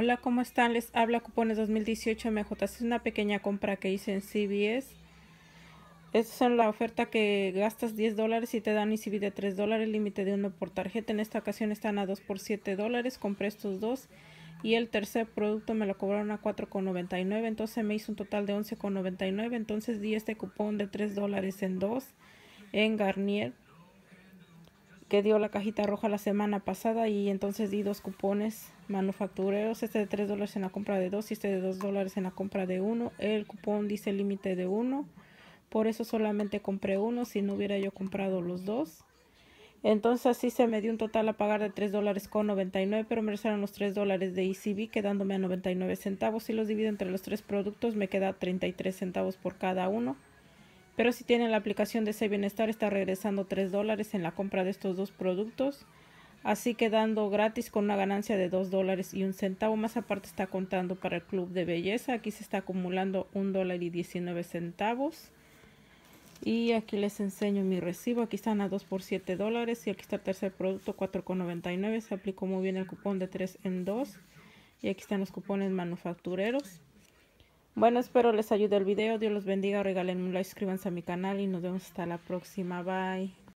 Hola, ¿cómo están? Les habla Cupones 2018 MJ. Es una pequeña compra que hice en CBS. Esta es la oferta que gastas 10 dólares y te dan ICB de 3 dólares, límite de uno por tarjeta. En esta ocasión están a 2 por 7 dólares. Compré estos dos y el tercer producto me lo cobraron a 4,99. Entonces me hizo un total de 11,99. Entonces di este cupón de 3 dólares en dos en Garnier que dio la cajita roja la semana pasada y entonces di dos cupones manufactureros, este de 3 dólares en la compra de dos y este de 2 dólares en la compra de uno. El cupón dice límite de 1, por eso solamente compré uno, si no hubiera yo comprado los dos. Entonces sí se me dio un total a pagar de 3 dólares con 99, pero me regresaron los 3 dólares de ECB quedándome a 99 centavos. Si los divido entre los tres productos me queda 33 centavos por cada uno. Pero si tienen la aplicación de ese bienestar, está regresando 3 dólares en la compra de estos dos productos. Así quedando gratis con una ganancia de 2 dólares y un centavo. Más aparte está contando para el club de belleza. Aquí se está acumulando 1 dólar y 19 centavos. Y aquí les enseño mi recibo. Aquí están a 2 por 7 dólares. Y aquí está el tercer producto, 4,99. Se aplicó muy bien el cupón de 3 en 2. Y aquí están los cupones manufactureros. Bueno, espero les ayude el video. Dios los bendiga. regalen un like, suscríbanse a mi canal y nos vemos hasta la próxima. Bye.